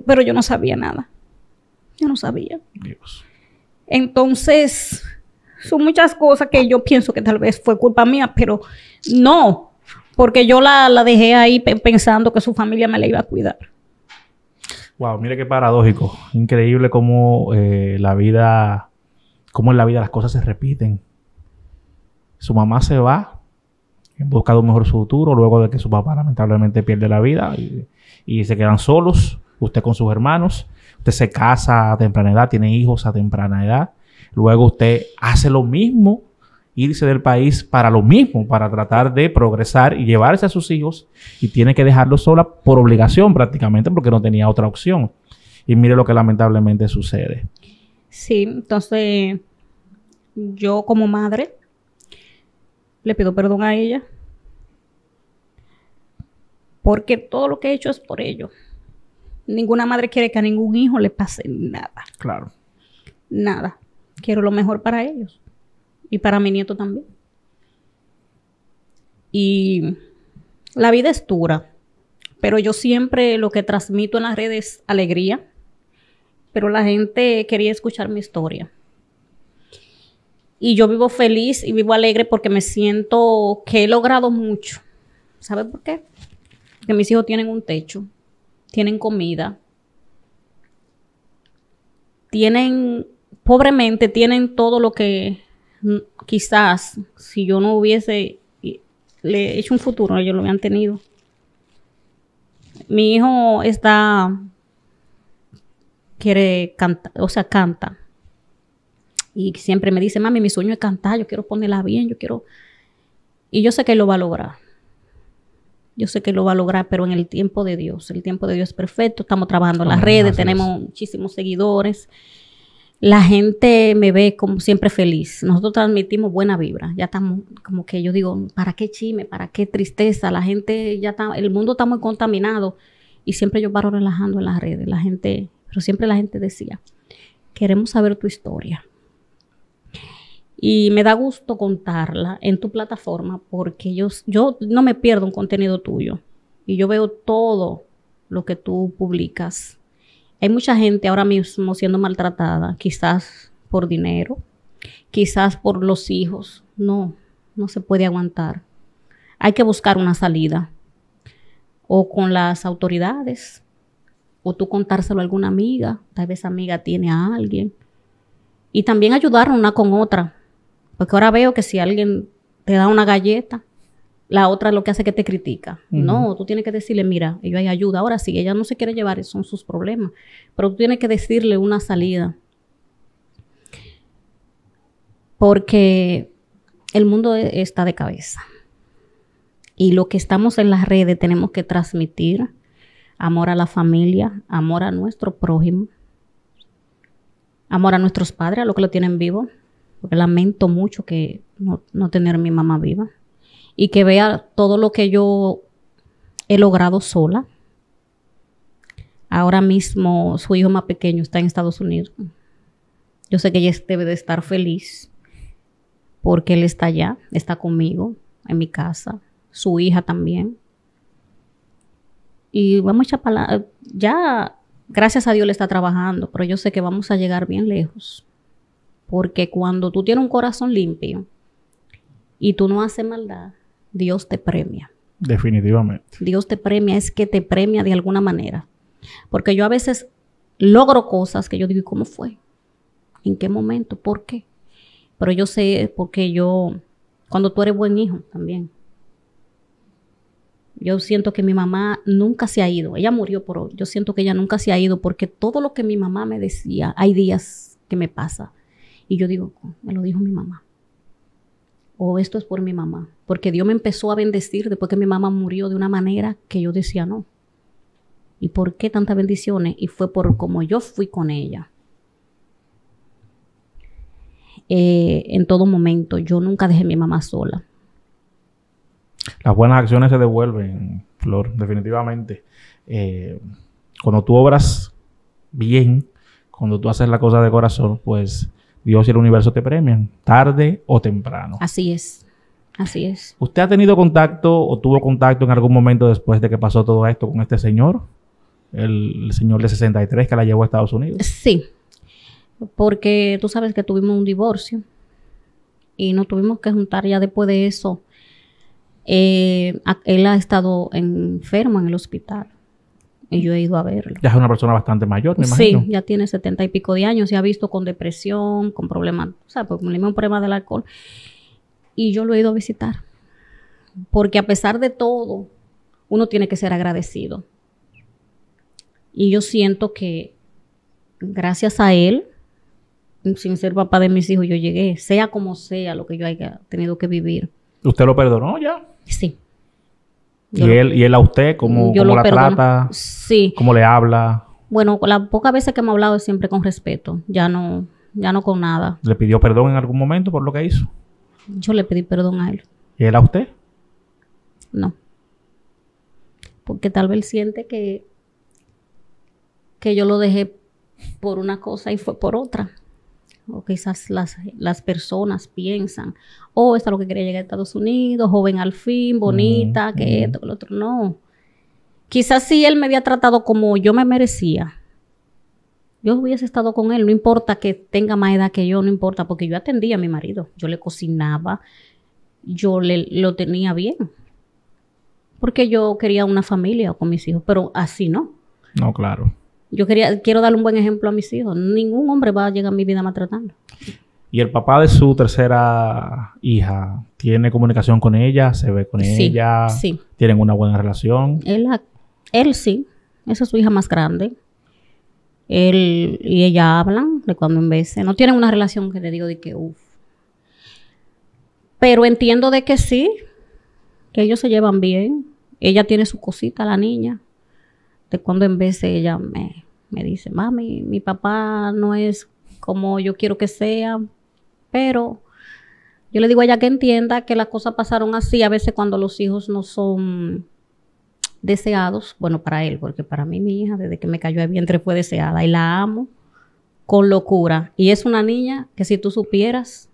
Pero yo no sabía nada. Yo no sabía. Dios. Entonces, son muchas cosas que yo pienso que tal vez fue culpa mía, pero no, porque yo la, dejé ahí pensando que su familia me la iba a cuidar. Wow, mire qué paradójico. Increíble cómo eh, la vida, en la vida las cosas se repiten. Su mamá se va en busca de un mejor futuro luego de que su papá lamentablemente pierde la vida y, y se quedan solos, usted con sus hermanos. Usted se casa a temprana edad, tiene hijos a temprana edad. Luego usted hace lo mismo irse del país para lo mismo, para tratar de progresar y llevarse a sus hijos y tiene que dejarlo sola por obligación prácticamente porque no tenía otra opción. Y mire lo que lamentablemente sucede. Sí, entonces yo como madre le pido perdón a ella porque todo lo que he hecho es por ello. Ninguna madre quiere que a ningún hijo le pase nada. Claro. Nada. Quiero lo mejor para ellos y para mi nieto también. Y la vida es dura, pero yo siempre lo que transmito en las redes es alegría, pero la gente quería escuchar mi historia. Y yo vivo feliz y vivo alegre porque me siento que he logrado mucho. ¿Sabes por qué? Que mis hijos tienen un techo, tienen comida, tienen, pobremente, tienen todo lo que Mm, quizás si yo no hubiese le hecho un futuro, ellos lo habían tenido. Mi hijo está quiere cantar, o sea, canta. Y siempre me dice, mami, mi sueño es cantar, yo quiero ponerla bien, yo quiero... Y yo sé que lo va a lograr. Yo sé que lo va a lograr, pero en el tiempo de Dios. El tiempo de Dios es perfecto. Estamos trabajando en las redes, tenemos muchísimos seguidores la gente me ve como siempre feliz. Nosotros transmitimos buena vibra. Ya estamos como que yo digo, ¿para qué chime? ¿Para qué tristeza? La gente ya está, el mundo está muy contaminado y siempre yo paro relajando en las redes. La gente, pero siempre la gente decía, queremos saber tu historia. Y me da gusto contarla en tu plataforma porque yo, yo no me pierdo un contenido tuyo y yo veo todo lo que tú publicas hay mucha gente ahora mismo siendo maltratada, quizás por dinero, quizás por los hijos. No, no se puede aguantar. Hay que buscar una salida. O con las autoridades, o tú contárselo a alguna amiga, tal vez amiga tiene a alguien. Y también ayudar una con otra. Porque ahora veo que si alguien te da una galleta, la otra lo que hace que te critica. No, tú tienes que decirle, mira, yo hay ayuda. Ahora, sí, ella no se quiere llevar, son sus problemas. Pero tú tienes que decirle una salida. Porque el mundo e-, está de cabeza. Y lo que estamos en las redes tenemos que transmitir amor a la familia, amor a nuestro prójimo, amor a nuestros padres, a los que lo tienen vivo. Porque lamento mucho que no, no tener a mi mamá viva y que vea todo lo que yo he logrado sola. Ahora mismo su hijo más pequeño está en Estados Unidos. Yo sé que ella debe de estar feliz porque él está allá, está conmigo, en mi casa, su hija también. Y vamos a para ya, gracias a Dios le está trabajando, pero yo sé que vamos a llegar bien lejos. Porque cuando tú tienes un corazón limpio y tú no haces maldad, Dios te premia. Definitivamente. Dios te premia, es que te premia de alguna manera. Porque yo a veces logro cosas que yo digo, cómo fue? ¿En qué momento? ¿Por qué? Pero yo sé, porque yo, cuando tú eres buen hijo también, yo siento que mi mamá nunca se ha ido. Ella murió, pero yo siento que ella nunca se ha ido porque todo lo que mi mamá me decía, hay días que me pasa. Y yo digo, me lo dijo mi mamá o esto es por mi mamá. Porque Dios me empezó a bendecir después que mi mamá murió de una manera que yo decía no. ¿Y por qué tantas bendiciones? Y fue por como yo fui con ella. Eh, en todo momento, yo nunca dejé a mi mamá sola. Las buenas acciones se devuelven, Flor, definitivamente. Eh, cuando tú obras bien, cuando tú haces la cosa de corazón, pues Dios y el universo te premian, tarde o temprano. Así es. Así es. ¿Usted ha tenido contacto o tuvo contacto en algún momento después de que pasó todo esto con este señor? El, señor de 63 que la llevó a Estados Unidos. Sí. Porque tú sabes que tuvimos un divorcio y nos tuvimos que juntar ya después de eso. Eh, él ha estado enfermo en el hospital y yo he ido a verlo. Ya es una persona bastante mayor, me imagino. Sí, ya tiene setenta y pico de años y ha visto con depresión, con problemas, o sea, con pues, un problema del alcohol. Y yo lo he ido a visitar. Porque a pesar de todo, uno tiene que ser agradecido. Y yo siento que gracias a él, sin ser papá de mis hijos, yo llegué, sea como sea lo que yo haya tenido que vivir. ¿Usted lo perdonó ya? Sí. ¿Y, él, ¿Y él a usted? ¿Cómo, la trata? Sí. ¿Cómo le habla? Bueno, las pocas veces que me ha hablado es siempre con respeto. Ya no, ya no con nada. ¿Le pidió perdón en algún momento por lo que hizo? Yo le pedí perdón a él. ¿Y él a usted? No. Porque tal vez siente que, que yo lo dejé por una cosa y fue por otra o quizás las, las personas piensan, oh, esto es lo que quería llegar a Estados Unidos, joven al fin, bonita, que esto, que lo otro. No. Quizás si él me había tratado como yo me merecía, yo hubiese estado con él, no importa que tenga más edad que yo, no importa, porque yo atendía a mi marido, yo le cocinaba, yo le, lo tenía bien, porque yo quería una familia con mis hijos, pero así no. No, claro. Yo quería, quiero dar un buen ejemplo a mis hijos. Ningún hombre va a llegar a mi vida maltratando. ¿Y el papá de su tercera hija tiene comunicación con ella? ¿Se ve con ella? Sí. ¿Tienen una buena relación? Él, sí. Esa es su hija más grande. Él y ella hablan de cuando en vez. No tienen una relación que le digo de que uff. Pero entiendo de que sí, que ellos se llevan bien. Ella tiene su cosita, la niña de cuando en vez ella me, me dice, mami, mi papá no es como yo quiero que sea, pero yo le digo a ella que entienda que las cosas pasaron así a veces cuando los hijos no son deseados, bueno, para él, porque para mí mi hija desde que me cayó de vientre fue deseada y la amo con locura. Y es una niña que si tú supieras,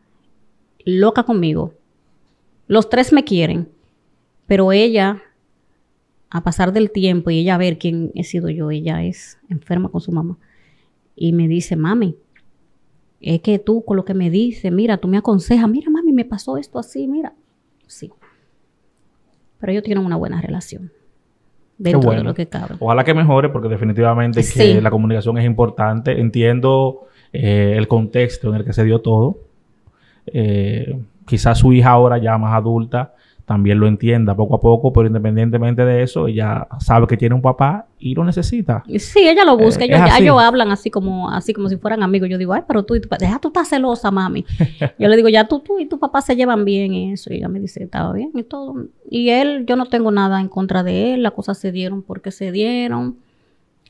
loca conmigo. Los tres me quieren, pero ella a pasar del tiempo y ella a ver quién he sido yo, ella es enferma con su mamá. Y me dice, mami, es que tú con lo que me dices, mira, tú me aconsejas, mira, mami, me pasó esto así, mira. Sí. Pero ellos tienen una buena relación. Dentro bueno. de lo que cabe. Ojalá que mejore, porque definitivamente la comunicación es importante. Entiendo eh, el contexto en el que se dio todo. Eh, quizás su hija ahora ya más adulta también lo entienda poco a poco, pero independientemente de eso, ella sabe que tiene un papá y lo necesita. Sí, ella lo busca, eh, ellos, ellos, hablan así como, así como si fueran amigos. Yo digo, ay, pero tú y tu papá, deja tú estás celosa, mami. yo le digo, ya tú, y tu papá se llevan bien y eso. Y ella me dice, estaba bien y todo. Y él, yo no tengo nada en contra de él, las cosas se dieron porque se dieron.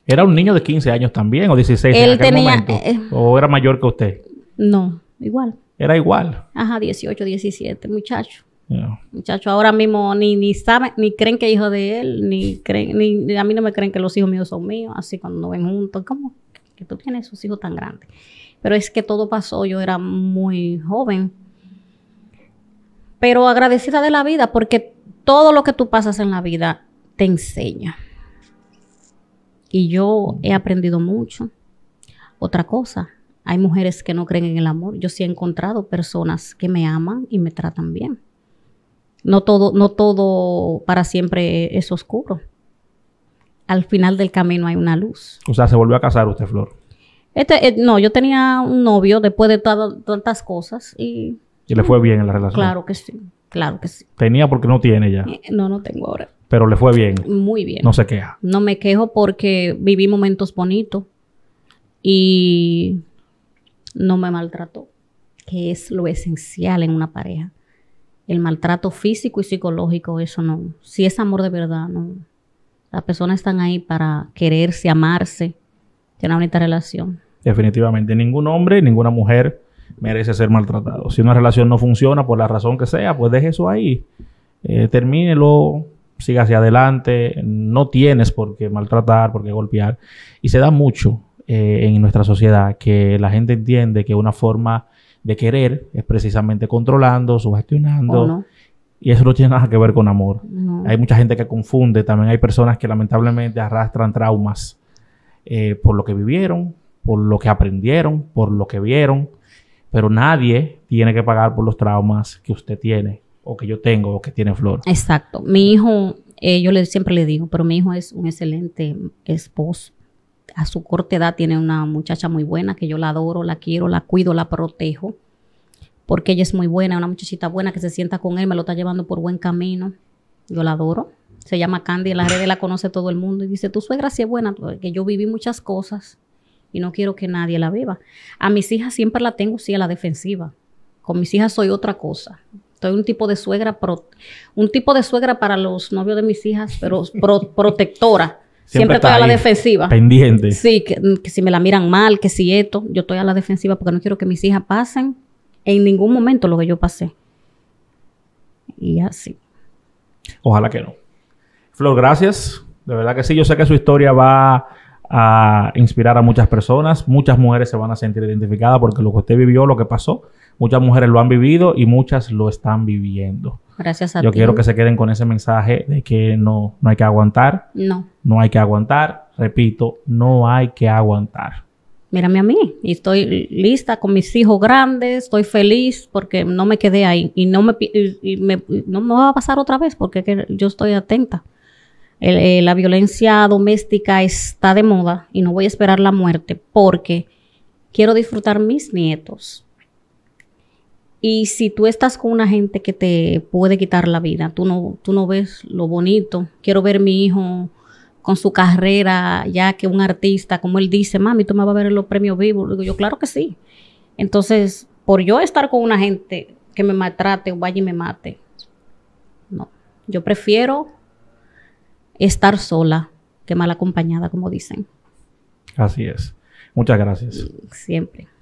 ¿Era un niño de 15 años también o 16 en aquel momento? Eh, eh, ¿O era mayor que usted? No, igual. Era igual. Ajá, 18, 17, muchacho. Muchachos ahora mismo ni, ni saben, ni creen que hijo de él, ni creen, ni a mí no me creen que los hijos míos son míos, así cuando no ven juntos, ¿cómo que tú tienes sus hijos tan grandes? Pero es que todo pasó, yo era muy joven, pero agradecida de la vida porque todo lo que tú pasas en la vida te enseña. Y yo he aprendido mucho. Otra cosa, hay mujeres que no creen en el amor. Yo sí he encontrado personas que me aman y me tratan bien. No todo, no todo para siempre es oscuro. Al final del camino hay una luz. O sea, se volvió a casar usted, Flor. Este, eh, no, yo tenía un novio después de tantas cosas y... le fue bien en la relación? Claro que sí, claro que sí. ¿Tenía porque no tiene ya? Eh, no, no tengo ahora. Pero le fue bien. Muy bien. No se queja. No me quejo porque viví momentos bonitos y no me maltrató, que es lo esencial en una pareja el maltrato físico y psicológico, eso no. Si es amor de verdad, no. Las personas están ahí para quererse, amarse, tener una bonita relación. Definitivamente, ningún hombre, ninguna mujer merece ser maltratado. Si una relación no funciona por la razón que sea, pues deje eso ahí. Eh, termínelo, siga hacia adelante. No tienes por qué maltratar, por qué golpear. Y se da mucho eh, en nuestra sociedad que la gente entiende que una forma de querer es precisamente controlando, sugestionando. Y eso no tiene nada que ver con amor. Hay mucha gente que confunde. También hay personas que lamentablemente arrastran traumas eh, por lo que vivieron, por lo que aprendieron, por lo que vieron. Pero nadie tiene que pagar por los traumas que usted tiene o que yo tengo o que tiene Flor. Exacto. Mi hijo, eh, yo le, siempre le digo, pero mi hijo es un excelente esposo a su corta edad tiene una muchacha muy buena que yo la adoro, la quiero, la cuido, la protejo, porque ella es muy buena, una muchachita buena que se sienta con él, me lo está llevando por buen camino, yo la adoro. Se llama Candy, en las la conoce todo el mundo y dice, tu suegra sí es buena, porque yo viví muchas cosas y no quiero que nadie la viva. A mis hijas siempre la tengo, sí, a la defensiva. Con mis hijas soy otra cosa. Soy un tipo de suegra, un tipo de suegra para los novios de mis hijas, pero protectora. Siempre, estoy a la defensiva. Pendiente. Sí, que, si me la miran mal, que si esto, yo estoy a la defensiva porque no quiero que mis hijas pasen en ningún momento lo que yo pasé. Y así. Ojalá que no. Flor, gracias. De verdad que sí, yo sé que su historia va a inspirar a muchas personas. Muchas mujeres se van a sentir identificadas porque lo que usted vivió, lo que pasó, muchas mujeres lo han vivido y muchas lo están viviendo. Gracias a Yo quiero que se queden con ese mensaje de que no, no hay que aguantar. No. No hay que aguantar. Repito, no hay que aguantar. Mírame a mí. Y estoy lista con mis hijos grandes. Estoy feliz porque no me quedé ahí. Y no me, no me va a pasar otra vez porque yo estoy atenta. Eh, la violencia doméstica está de moda y no voy a esperar la muerte porque quiero disfrutar mis nietos y si tú estás con una gente que te puede quitar la vida, tú no, tú no ves lo bonito. Quiero ver mi hijo con su carrera, ya que un artista, como él dice, mami, tú me vas a ver en los premios vivos. Digo yo, claro que sí. Entonces, por yo estar con una gente que me maltrate o vaya y me mate, no. Yo prefiero estar sola que mal acompañada, como dicen. Así es. Muchas gracias. Siempre.